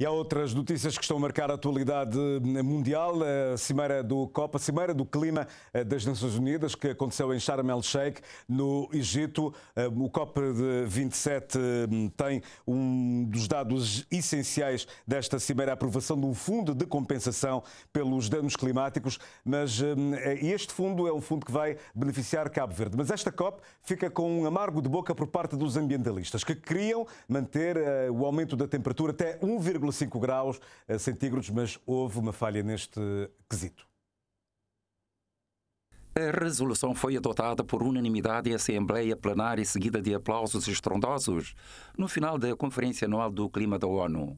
E há outras notícias que estão a marcar a atualidade mundial. A cimeira do Copa, a cimeira do clima eh, das Nações Unidas, que aconteceu em Sharm el-Sheikh, no Egito. Eh, o COP de 27 hum, tem um dos dados essenciais desta cimeira, a aprovação de um fundo de compensação pelos danos climáticos. Mas hum, eh, este fundo é um fundo que vai beneficiar Cabo Verde. Mas esta COP fica com um amargo de boca por parte dos ambientalistas, que queriam manter o aumento da temperatura até 1,5 1,5 graus eh, centígrados, mas houve uma falha neste quesito. A resolução foi adotada por unanimidade em Assembleia Plenária, seguida de aplausos estrondosos, no final da Conferência Anual do Clima da ONU.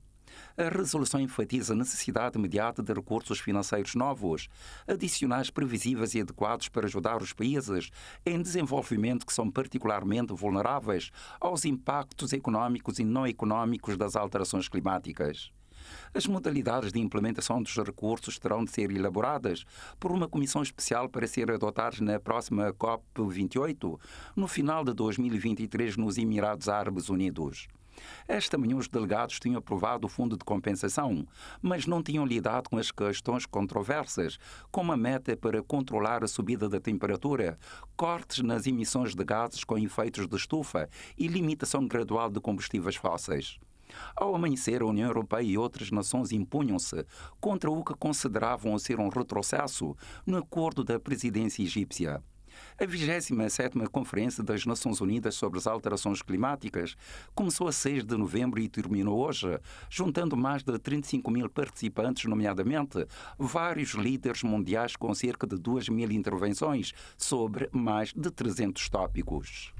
A resolução enfatiza a necessidade imediata de recursos financeiros novos, adicionais previsíveis e adequados para ajudar os países em desenvolvimento que são particularmente vulneráveis aos impactos económicos e não económicos das alterações climáticas. As modalidades de implementação dos recursos terão de ser elaboradas por uma comissão especial para ser adotadas na próxima COP28, no final de 2023, nos Emirados Árabes Unidos. Esta manhã, os delegados tinham aprovado o fundo de compensação, mas não tinham lidado com as questões controversas, como a meta para controlar a subida da temperatura, cortes nas emissões de gases com efeitos de estufa e limitação gradual de combustíveis fósseis. Ao amanhecer, a União Europeia e outras nações impunham-se contra o que consideravam ser um retrocesso no acordo da presidência egípcia. A 27ª Conferência das Nações Unidas sobre as Alterações Climáticas começou a 6 de novembro e terminou hoje, juntando mais de 35 mil participantes, nomeadamente vários líderes mundiais com cerca de 2 mil intervenções sobre mais de 300 tópicos.